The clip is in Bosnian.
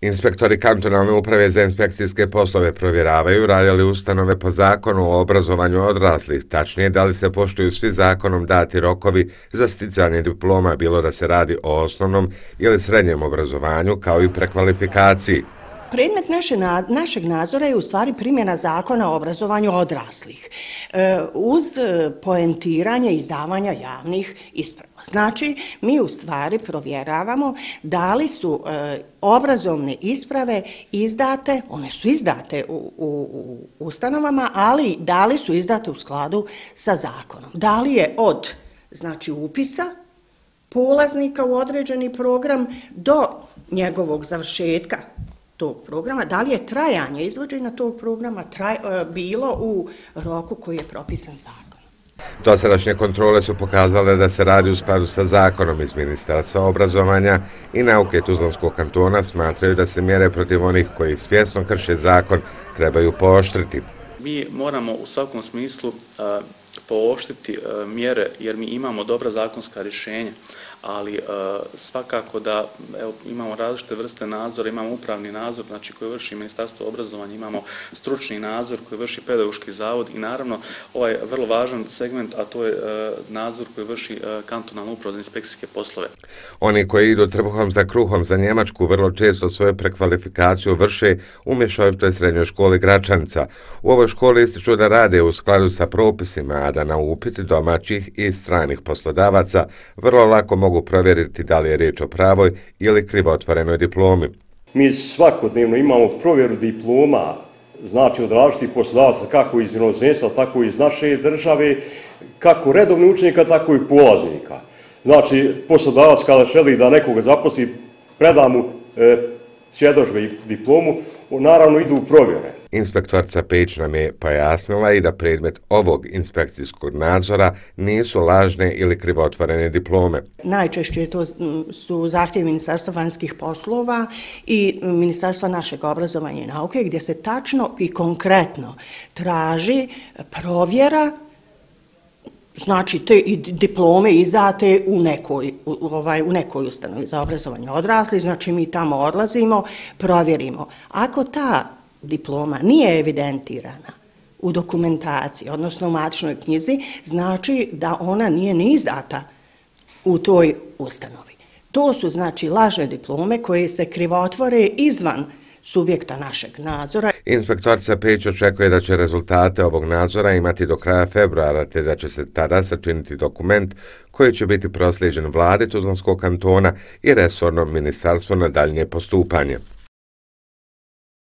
Inspektori kantonalne uprave za inspekcijske poslove provjeravaju radili ustanove po zakonu o obrazovanju odraslih, tačnije da li se poštuju svi zakonom dati rokovi za sticanje diploma, bilo da se radi o osnovnom ili srednjem obrazovanju, kao i prekvalifikaciji predmet naše na, našeg nazora je u stvari primjena zakona o obrazovanju odraslih e, uz e, poentiranje i izdavanja javnih isprava. Znači, mi u stvari provjeravamo da li su e, obrazovne isprave izdate, one su izdate u, u, u ustanovama, ali da li su izdate u skladu sa zakonom. Da li je od znači, upisa polaznika u određeni program do njegovog završetka tog programa, da li je trajanje izvođenja tog programa e, bilo u roku koji je propisan zakon. Dosadašnje kontrole su pokazale da se radi u skladu sa zakonom iz Ministarstva obrazovanja i nauke Tuzlanskog kantona smatraju da se mjere protiv onih koji svjesno krše zakon trebaju pooštriti. Mi moramo u svakom smislu uh, mjere jer mi imamo dobra zakonska rješenja, ali e, svakako da evo, imamo različite vrste nadzora, imamo upravni nadzor, znači koji vrši ministarstvo obrazovanja, imamo stručni nadzor koji vrši pedagoški zavod i naravno ovaj vrlo važan segment, a to je e, nadzor koji vrši e, kantonalno upravo za inspekcijske poslove. Oni koji idu trbuhom za kruhom za Njemačku vrlo često svoju prekvalifikaciju vrše u Mješovitoj srednjoj školi Gračanca. U ovoj školi ističu da rade u skladu sa propisima, a da na upiti domaćih i stranih poslodavaca vrlo lako mogu mogu provjeriti da li je riječ o pravoj ili krivotvorenoj diplomi. Mi svakodnevno imamo provjeru diploma, znači od različitih poslodavaca, kako iz inozenstva, tako iz naše države, kako redovni učenika, tako i polaznika. Znači, poslodavac kada želi da nekoga zaposli, predamu e, svjedožbe i diplomu, naravno idu u provjere. Inspektorca Peć nam je pojasnila i da predmet ovog inspekcijskog nadzora nisu lažne ili krivotvorene diplome. Najčešće to mm, su zahtjevi Ministarstva vanjskih poslova i mm, Ministarstva našeg obrazovanja i nauke gdje se tačno i konkretno traži provjera znači te diplome izdate u nekoj, u, ovaj, u nekoj ustanovi za obrazovanje odrasli, znači mi tamo odlazimo, provjerimo. Ako ta diploma nije evidentirana u dokumentaciji, odnosno u matičnoj knjizi, znači da ona nije ni izdata u toj ustanovi. To su znači lažne diplome koje se krivotvore izvan subjekta našeg nadzora, Inspektorca Peć očekuje da će rezultate ovog nadzora imati do kraja februara, te da će se tada sačiniti dokument koji će biti prosliđen vladi Tuzlanskog kantona i resornom ministarstvu na daljnje postupanje.